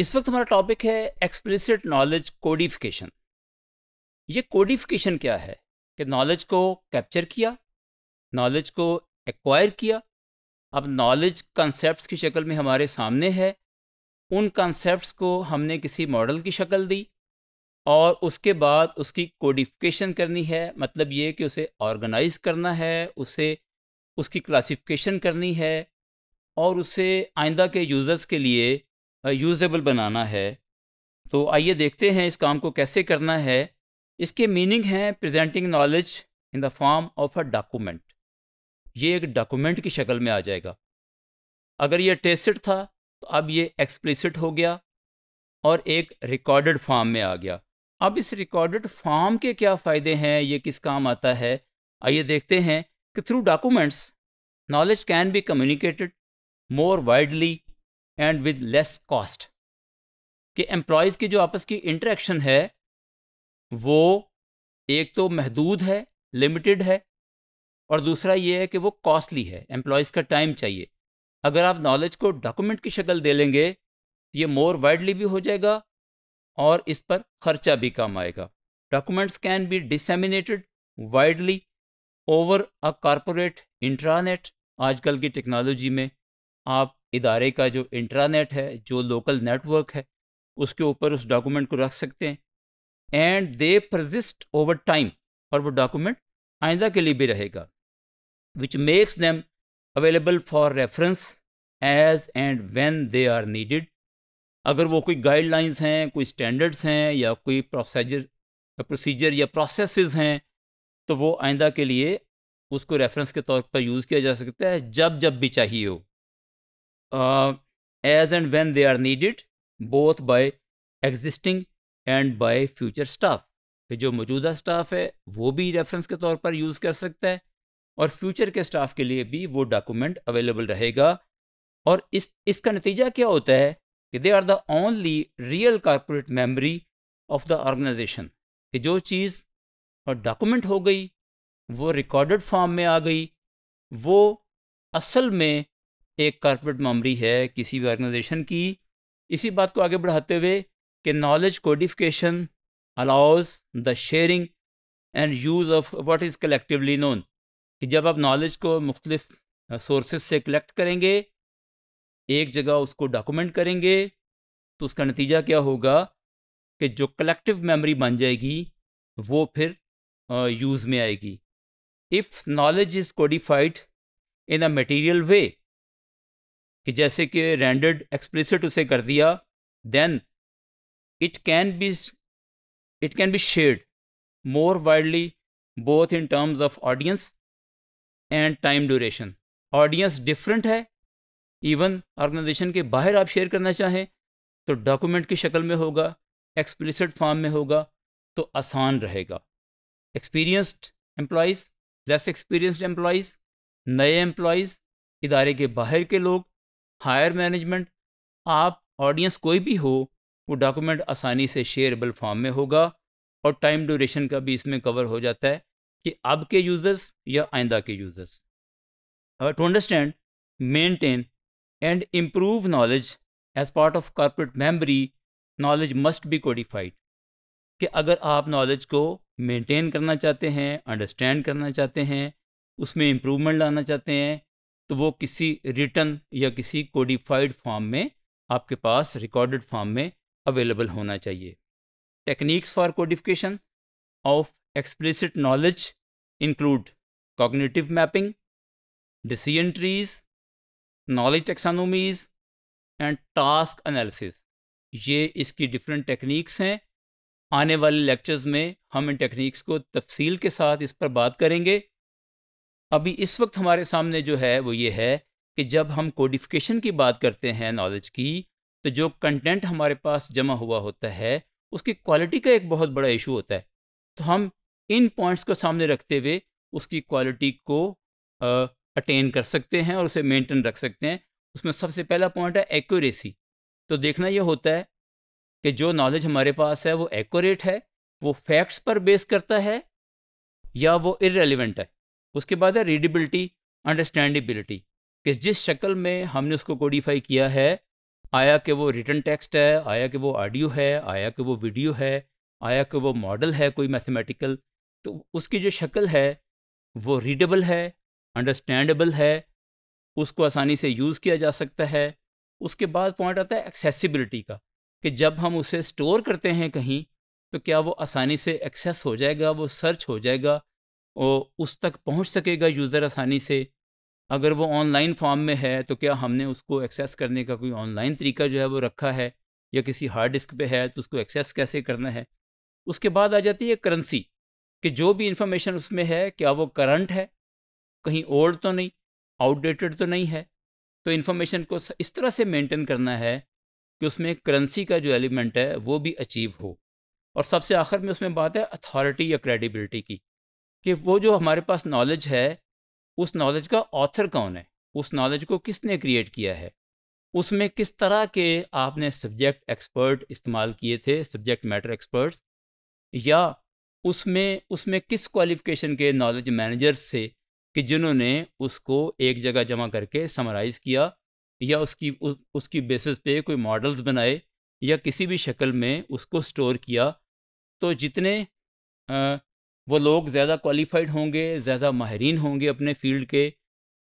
इस वक्त हमारा टॉपिक है एक्सप्लिसिट नॉलेज कोडिफिकेशन ये कोडिफिकेशन क्या है कि नॉलेज को कैप्चर किया नॉलेज को एक्वायर किया अब नॉलेज कॉन्सेप्ट्स की शक्ल में हमारे सामने है उन कॉन्सेप्ट्स को हमने किसी मॉडल की शक्ल दी और उसके बाद उसकी कोडिफिकेशन करनी है मतलब ये कि उसे ऑर्गेनाइज करना है उसे उसकी क्लासिफिकेशन करनी है और उसे आइंदा के यूज़र्स के लिए यूज़ेबल बनाना है तो आइए देखते हैं इस काम को कैसे करना है इसके मीनिंग हैं presenting knowledge in the form of a document ये एक डॉक्यूमेंट की शक्ल में आ जाएगा अगर ये टेस्ट था तो अब ये एक्सप्लिसिट हो गया और एक रिकॉर्डेड फॉर्म में आ गया अब इस रिकॉर्डेड फॉर्म के क्या फ़ायदे हैं ये किस काम आता है आइए देखते हैं कि through documents knowledge can be communicated more widely and with less cost कि एम्प्लॉयज़ की जो आपस की इंटरेक्शन है वो एक तो महदूद है लिमिटेड है और दूसरा ये है कि वो कॉस्टली है एम्प्लॉयज़ का टाइम चाहिए अगर आप नॉलेज को डॉक्यूमेंट की शक्ल दे लेंगे ये मोर वाइडली भी हो जाएगा और इस पर खर्चा भी कम आएगा documents can be disseminated widely over a corporate intranet आजकल की टेक्नोलॉजी में आप इदारे का जो इंट्रानेट है जो लोकल नेटवर्क है उसके ऊपर उस डॉक्यूमेंट को रख सकते हैं and they persist over time और वो डॉक्यूमेंट आइंदा के लिए भी रहेगा which makes them available for reference as and when they are needed अगर वो कोई गाइडलाइंस हैं कोई स्टैंडर्ड्स हैं या कोई प्रोसीजर प्रोसीजर या प्रोसेस हैं तो वो आइंदा के लिए उसको रेफरेंस के तौर पर यूज़ किया जा सकता है जब जब भी चाहिए हो as and when they are needed both by existing and by future staff कि जो मौजूदा स्टाफ है वो भी रेफरेंस के तौर पर यूज़ कर सकता है और फ्यूचर के स्टाफ के लिए भी वो डॉक्यूमेंट अवेलेबल रहेगा और इस इसका नतीजा क्या होता है कि they are the only real corporate memory of the organisation कि जो चीज़ और डॉक्यूमेंट हो गई वो रिकॉर्डेड फॉर्म में आ गई वो असल में एक कारपोरेट मामरी है किसी भी ऑर्गेनाइजेशन की इसी बात को आगे बढ़ाते हुए कि knowledge codification allows the sharing and use of what is collectively known कि जब आप नॉलेज को मुख्तलिफ सोर्सेज से कलेक्ट करेंगे एक जगह उसको डॉक्यूमेंट करेंगे तो उसका नतीजा क्या होगा कि जो कलेक्टिव मेमोरी बन जाएगी वो फिर यूज़ में आएगी if knowledge is codified in a material way कि जैसे कि रेंडेड एक्सप्लिसिट उसे कर दिया then it can be it can be shared more widely both in terms of audience and time duration audience different है even organisation के बाहर आप शेयर करना चाहें तो डॉक्यूमेंट की शक्ल में होगा एक्सप्लिसिट फॉर्म में होगा तो आसान रहेगा experienced employees less experienced employees नए एम्प्लॉयज़ इदारे के बाहर के लोग हायर मैनेजमेंट आप ऑडियंस कोई भी हो वो डॉक्यूमेंट आसानी से शेयरेबल फॉर्म में होगा और टाइम ड्यूरेशन का भी इसमें कवर हो जाता है कि अब के यूज़र्स या आइंदा के users to understand maintain and improve knowledge as part of corporate memory knowledge must be codified कि अगर आप नॉलेज को मेंटेन करना चाहते हैं अंडरस्टैंड करना चाहते हैं उसमें इम्प्रूवमेंट लाना चाहते हैं तो वो किसी रिटर्न या किसी कोडिफाइड फॉर्म में आपके पास रिकॉर्डेड फॉर्म में अवेलेबल होना चाहिए techniques for codification of explicit knowledge include cognitive mapping decision trees knowledge taxonomies and task analysis ये इसकी डिफरेंट टेक्निक्स हैं आने वाले लेक्चर्स में हम इन टेक्निक्स को तफसील के साथ इस पर बात करेंगे अभी इस वक्त हमारे सामने जो है वो ये है कि जब हम कोडिफिकेशन की बात करते हैं नॉलेज की तो जो कंटेंट हमारे पास जमा हुआ होता है उसकी क्वालिटी का एक बहुत बड़ा इशू होता है तो हम इन पॉइंट्स को सामने रखते हुए उसकी क्वालिटी को अटेन कर सकते हैं और उसे मेंटेन रख सकते हैं उसमें सबसे पहला पॉइंट है एक्यूरेसी तो देखना यह होता है कि जो नॉलेज हमारे पास है वो एक्यूरेट है वो फैक्ट्स पर बेस करता है या वो इरेलीवेंट है उसके बाद है रीडिबिलिटी अंडरस्टैंडिबिलिटी कि जिस शक्ल में हमने उसको कोडिफाई किया है आया कि वो रिटर्न टेक्स्ट है आया कि वो ऑडियो है आया कि वो वीडियो है आया कि वो मॉडल है कोई मैथमेटिकल तो उसकी जो शक्ल है वो रीडेबल है अंडरस्टैंडेबल है उसको आसानी से यूज़ किया जा सकता है उसके बाद पॉइंट आता है एक्सेसिबिलिटी का कि जब हम उसे स्टोर करते हैं कहीं तो क्या वो आसानी से एक्सेस हो जाएगा वो सर्च हो जाएगा और उस तक पहुंच सकेगा यूज़र आसानी से अगर वो ऑनलाइन फॉर्म में है तो क्या हमने उसको एक्सेस करने का कोई ऑनलाइन तरीका जो है वो रखा है या किसी हार्ड डिस्क पे है तो उसको एक्सेस कैसे करना है उसके बाद आ जाती है करेंसी कि जो भी इंफॉर्मेशन उसमें है क्या वो करंट है कहीं ओल्ड तो नहीं आउटडेटेड तो नहीं है तो इन्फॉर्मेशन को इस तरह से मेंटेन करना है कि उसमें करेंसी का जो एलिमेंट है वो भी अचीव हो और सबसे आखिर में उसमें बात है अथॉरिटी या क्रेडिबिलिटी की कि वो जो हमारे पास नॉलेज है उस नॉलेज का ऑथर कौन है उस नॉलेज को किसने क्रिएट किया है उसमें किस तरह के आपने सब्जेक्ट एक्सपर्ट इस्तेमाल किए थे सब्जेक्ट मैटर एक्सपर्ट्स या उसमें उसमें किस क्वालिफिकेशन के नॉलेज मैनेजर्स थे कि जिन्होंने उसको एक जगह जमा करके समराइज़ किया या उसकी उ, उसकी बेसिस पे कोई मॉडल्स बनाए या किसी भी शक्ल में उसको स्टोर किया तो जितने आ, वो लोग ज़्यादा क्वालिफाइड होंगे ज़्यादा माहरीन होंगे अपने फील्ड के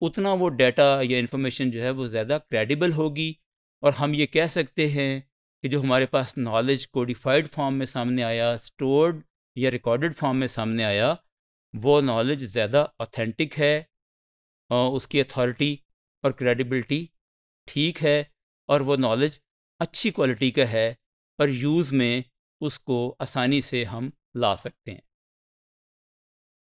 उतना वो डाटा या इन्फॉर्मेशन जो है वो ज़्यादा क्रेडिबल होगी और हम ये कह सकते हैं कि जो हमारे पास नॉलेज कोडिफाइड फॉर्म में सामने आया स्टोर्ड या रिकॉर्डेड फॉर्म में सामने आया वो नॉलेज ज़्यादा ऑथेंटिक है उसकी अथॉरिटी और क्रेडिबिलिटी ठीक है और वो नॉलेज अच्छी क्वालिटी का है और यूज़ में उसको आसानी से हम ला सकते हैं